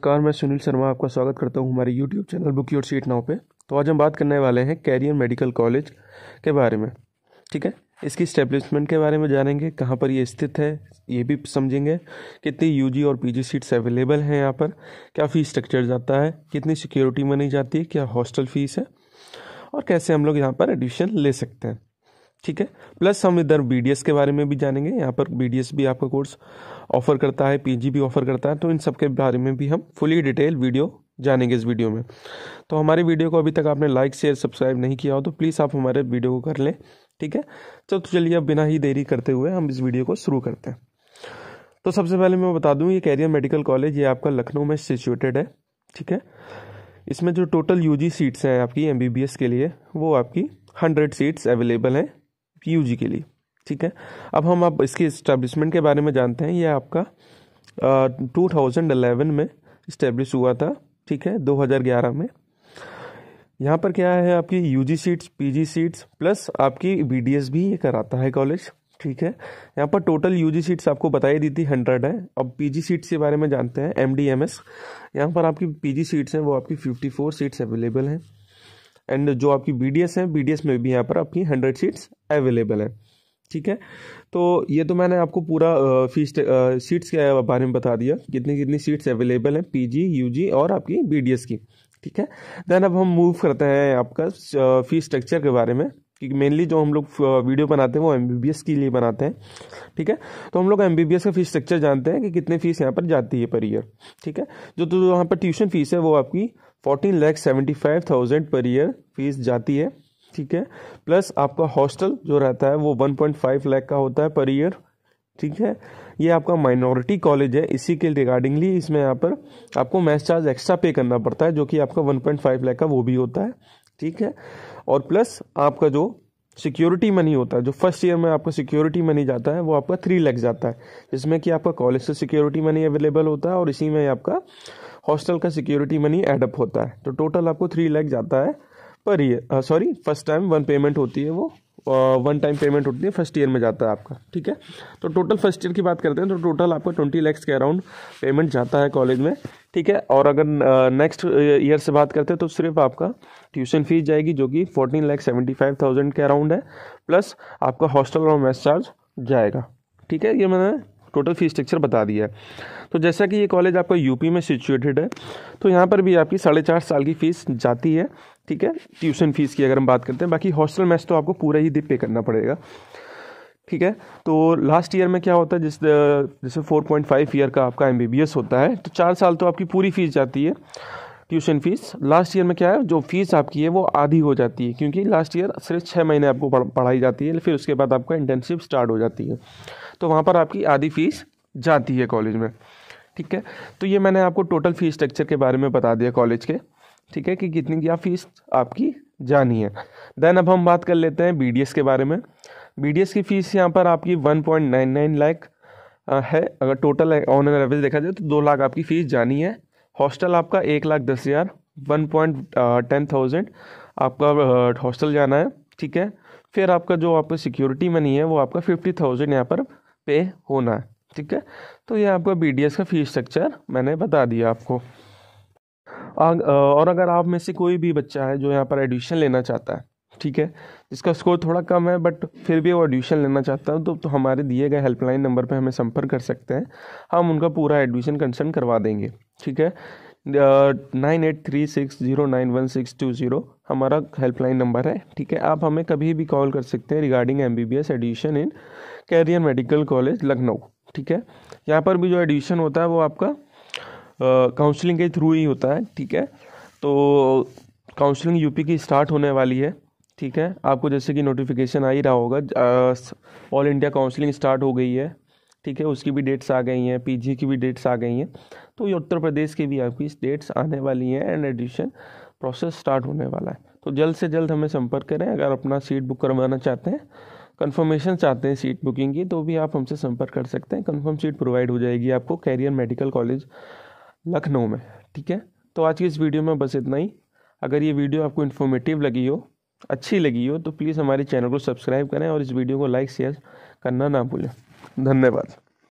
नमस्कार मैं सुनील शर्मा आपका स्वागत करता हूँ हमारे YouTube channel book your seat now पे तो आज हम बात करने वाले हैं कैरियर मेडिकल कॉलेज के बारे में ठीक है इसकी स्टेब्लिशमेंट के बारे में जानेंगे कहाँ पर ये स्थित है ये भी समझेंगे कितनी यू और पी जी सीट्स अवेलेबल हैं यहाँ पर क्या फ़ीस स्ट्रक्चर जाता है कितनी सिक्योरिटी मनी जाती है क्या हॉस्टल फ़ीस है और कैसे हम लोग यहाँ पर एडमिशन ले सकते हैं ठीक है प्लस हम इधर बी के बारे में भी जानेंगे यहाँ पर बी भी आपका कोर्स ऑफर करता है पी भी ऑफर करता है तो इन सब के बारे में भी हम फुली डिटेल वीडियो जानेंगे इस वीडियो में तो हमारे वीडियो को अभी तक आपने लाइक शेयर सब्सक्राइब नहीं किया हो तो प्लीज़ आप हमारे वीडियो को कर लें ठीक है तो चलिए अब बिना ही देरी करते हुए हम इस वीडियो को शुरू करते हैं तो सबसे पहले मैं बता दूं ये कैरियर मेडिकल कॉलेज ये आपका लखनऊ में सिचुएटेड है ठीक है इसमें जो टोटल यूजी सीट्स हैं आपकी एमबीबीएस के लिए वो आपकी हंड्रेड सीट्स अवेलेबल हैं पीयूजी के लिए ठीक है अब हम आप इसके इस्टेब्लिशमेंट के बारे में जानते हैं यह आपका टू थाउजेंड अलेवन में इस्टेब्लिश हुआ था ठीक है दो हज़ार ग्यारह में यहाँ पर क्या है आपकी U G seats P G seats plus आपकी बी डी एस भी ये कराता है कॉलेज ठीक है यहाँ पर टोटल यू जी सीट्स आपको बताई दी थी हंड्रेड है अब पी जी सीट्स के बारे में जानते हैं एम एम डी एस यहाँ पर आपकी पी जी सीट्स हैं वो आपकी फिफ्टी फोर सीट्स अवेलेबल हैं एंड जो आपकी बी डी एस है बी डी एस में भी यहाँ पर आपकी हंड्रेड सीट्स अवेलेबल हैं ठीक है तो ये तो मैंने आपको पूरा फीस सीट्स के बारे में बता दिया कितनी कितनी सीट्स अवेलेबल हैं पी जी यू जी और आपकी बी डी एस की ठीक है देन अब हम मूव करते हैं आपका फीस स्ट्रक्चर के बारे में क्योंकि मेनली जो हम लोग वीडियो बनाते हैं वो एम बी बी एस के लिए बनाते हैं ठीक है तो हम लोग एम बी बी एस का फीस स्ट्रक्चर जानते हैं कि कितने फीस यहाँ पर जाती है पर ईयर ठीक है जो तो यहाँ पर ट्यूशन फीस है वो आपकी fourteen lakh seventy five thousand per year fees जाती है ठीक है प्लस आपका हॉस्टल जो रहता है वो वन पॉइंट फाइव लैख का होता है पर ईयर ठीक है ये आपका माइनॉरिटी कॉलेज है इसी के रिगार्डिंगली इसमें यहाँ पर आपको मैथ चार्ज एक्स्ट्रा पे करना पड़ता है जो कि आपका वन पॉइंट फाइव लैख का वो भी होता है ठीक है और प्लस आपका जो सिक्योरिटी मनी होता है जो फर्स्ट ईयर में आपका सिक्योरिटी मनी जाता है वो आपका थ्री लैख जाता है जिसमें कि आपका कॉलेज से सिक्योरिटी मनी अवेलेबल होता है और इसी में आपका हॉस्टल का सिक्योरिटी मनी एडअप होता है तो टोटल आपको थ्री लैख जाता है per year sorry first time one payment होती है वो वन टाइम पेमेंट होती है फर्स्ट ईयर में जाता है आपका ठीक है तो टोटल फर्स्ट ईयर की बात करते हैं तो टोटल आपका ट्वेंटी लैक्स के अराउंड पेमेंट जाता है कॉलेज में ठीक है और अगर नेक्स्ट ईयर से बात करते हैं तो सिर्फ आपका ट्यूशन फीस जाएगी जो कि fourteen lakh seventy five thousand के अराउंड है प्लस आपका हॉस्टल और मेस चार्ज जाएगा ठीक है ये मैंने टोटल फ़ी स्ट्रक्चर बता दिया है तो जैसा कि ये कॉलेज आपका यूपी में सिचुएटेड है तो यहाँ पर भी आपकी साढ़े चार साल की फ़ीस जाती है ठीक है ट्यूशन फ़ीस की अगर हम बात करते हैं बाकी हॉस्टल मैच तो आपको पूरा ही दिन पे करना पड़ेगा ठीक है तो लास्ट ईयर में क्या होता है जिस जैसे फोर ईयर का आपका एम होता है तो चार साल तो आपकी पूरी फ़ीस जाती है ट्यूशन फीस लास्ट ईयर में क्या है जो फीस आपकी है वो आधी हो जाती है क्योंकि लास्ट ईयर सिर्फ छः महीने आपको पढ़ाई जाती है फिर उसके बाद आपका इंटर्नशिप स्टार्ट हो जाती है तो वहाँ पर आपकी आधी फीस जाती है कॉलेज में ठीक है तो ये मैंने आपको टोटल फीस स्ट्रक्चर के बारे में बता दिया कॉलेज के ठीक है कि कितनी क्या फीस आपकी जानी है देन अब हम बात कर लेते हैं बी के बारे में बी की फ़ीस यहाँ पर आपकी one point nine nine lakh है अगर टोटल ऑन एन एवरेज देखा जाए तो दो लाख आपकी फ़ीस जानी है हॉस्टल आपका एक लाख दस हज़ार वन पॉइंट टेन थाउजेंड आपका हॉस्टल जाना है ठीक है फिर आपका जो आपका सिक्योरिटी मनी है वो आपका फिफ्टी थाउजेंड यहाँ पर पे होना है ठीक है तो ये आपका बी का फीस स्ट्रक्चर मैंने बता दिया आपको और अगर आप में से कोई भी बच्चा है जो यहाँ पर एडमिशन लेना चाहता है ठीक है जिसका स्कोर थोड़ा कम है बट फिर भी वो एडमिशन लेना चाहता है तो, तो हमारे दिए गए हेल्पलाइन नंबर पर हमें संपर्क कर सकते हैं हम उनका पूरा एडमिशन कंसर्न करवा देंगे ठीक है nine eight three six zero nine one six two zero हमारा हेल्पलाइन नंबर है ठीक है आप हमें कभी भी कॉल कर सकते हैं regarding M B B S admission in career medical college Lucknow ठीक है यहाँ पर भी जो एडिशन होता है वो आपका काउंसलिंग के थ्रू ही होता है ठीक है तो काउंसलिंग यूपी की स्टार्ट होने वाली है ठीक है आपको जैसे कि नोटिफिकेशन आ ही रहा होगा ऑल इंडिया काउंसलिंग स्टार्ट हो गई है ठीक है उसकी भी डेट्स आ गई हैं पीजी की भी डेट्स आ गई हैं तो ये उत्तर प्रदेश की भी आपकी डेट्स आने वाली हैं एंड एडिशन प्रोसेस स्टार्ट होने वाला है तो जल्द से जल्द हमें संपर्क करें अगर अपना सीट बुक करवाना चाहते हैं कंफर्मेशन चाहते हैं सीट बुकिंग की तो भी आप हमसे संपर्क कर सकते हैं कन्फर्म सीट प्रोवाइड हो जाएगी आपको कैरियर मेडिकल कॉलेज लखनऊ में ठीक है तो आज की इस वीडियो में बस इतना ही अगर ये वीडियो आपको इन्फॉर्मेटिव लगी हो अच्छी लगी हो तो प्लीज़ हमारे चैनल को सब्सक्राइब करें और इस वीडियो को लाइक शेयर करना ना भूलें धन्यवाद